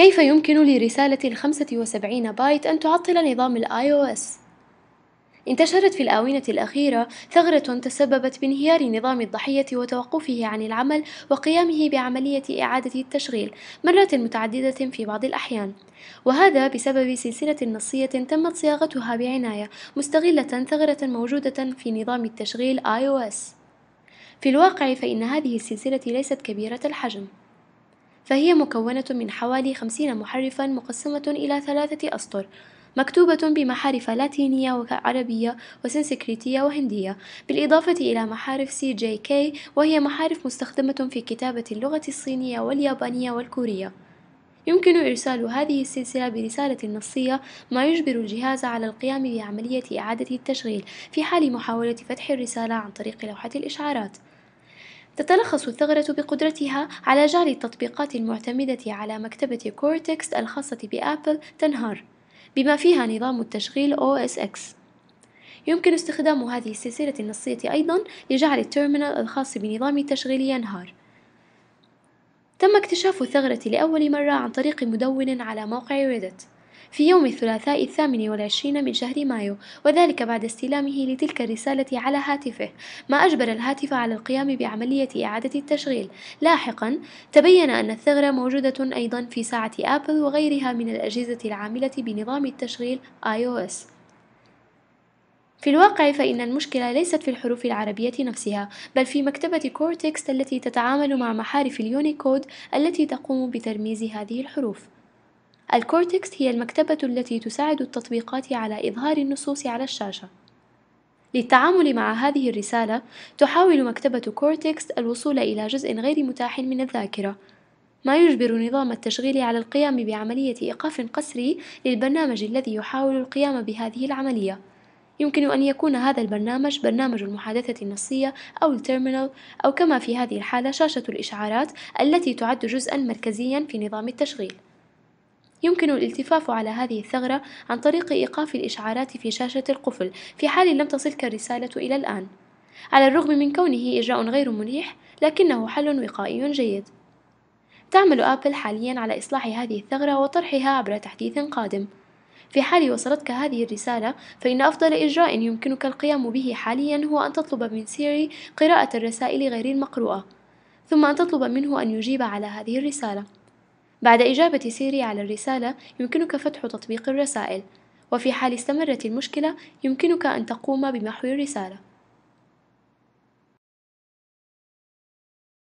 كيف يمكن لرسالة الخمسة وسبعين بايت أن تعطل نظام أو iOS؟ انتشرت في الآونة الأخيرة ثغرة تسببت بانهيار نظام الضحية وتوقفه عن العمل وقيامه بعملية إعادة التشغيل مرات متعددة في بعض الأحيان، وهذا بسبب سلسلة نصية تمت صياغتها بعناية مستغلة ثغرة موجودة في نظام التشغيل iOS. في الواقع فإن هذه السلسلة ليست كبيرة الحجم، فهي مكونة من حوالي خمسين محرفا مقسمة إلى ثلاثة أسطر مكتوبة بمحارف لاتينية وعربية وسنسكريتية وهندية بالإضافة إلى محارف سي جي كي وهي محارف مستخدمة في كتابة اللغة الصينية واليابانية والكورية يمكن إرسال هذه السلسلة برسالة نصية ما يجبر الجهاز على القيام بعملية إعادة التشغيل في حال محاولة فتح الرسالة عن طريق لوحة الإشعارات تتلخص الثغرة بقدرتها على جعل التطبيقات المعتمدة على مكتبة كورتكس الخاصة بآبل تنهار بما فيها نظام التشغيل OSX يمكن استخدام هذه السلسلة النصية أيضا لجعل التيرمينال الخاص بنظام التشغيل ينهار تم اكتشاف الثغرة لأول مرة عن طريق مدون على موقع ريدت في يوم الثلاثاء الثامن والعشرين من شهر مايو وذلك بعد استلامه لتلك الرسالة على هاتفه ما أجبر الهاتف على القيام بعملية إعادة التشغيل لاحقا تبين أن الثغرة موجودة أيضا في ساعة أبل وغيرها من الأجهزة العاملة بنظام التشغيل iOS في الواقع فإن المشكلة ليست في الحروف العربية نفسها بل في مكتبة كورتكس التي تتعامل مع محارف اليونيكود التي تقوم بترميز هذه الحروف الكورتكس هي المكتبة التي تساعد التطبيقات على إظهار النصوص على الشاشة. للتعامل مع هذه الرسالة، تحاول مكتبة كورتكس الوصول إلى جزء غير متاح من الذاكرة، ما يجبر نظام التشغيل على القيام بعملية إيقاف قسري للبرنامج الذي يحاول القيام بهذه العملية. يمكن أن يكون هذا البرنامج برنامج المحادثة النصية أو التيرمينال أو كما في هذه الحالة شاشة الإشعارات التي تعد جزءًا مركزيًا في نظام التشغيل. يمكن الالتفاف على هذه الثغرة عن طريق إيقاف الإشعارات في شاشة القفل في حال لم تصلك الرسالة إلى الآن على الرغم من كونه إجراء غير مريح لكنه حل وقائي جيد تعمل آبل حاليا على إصلاح هذه الثغرة وطرحها عبر تحديث قادم في حال وصلتك هذه الرسالة فإن أفضل إجراء يمكنك القيام به حاليا هو أن تطلب من سيري قراءة الرسائل غير المقروءة ثم أن تطلب منه أن يجيب على هذه الرسالة بعد إجابة سيري على الرسالة يمكنك فتح تطبيق الرسائل وفي حال استمرت المشكلة يمكنك أن تقوم بمحو الرسالة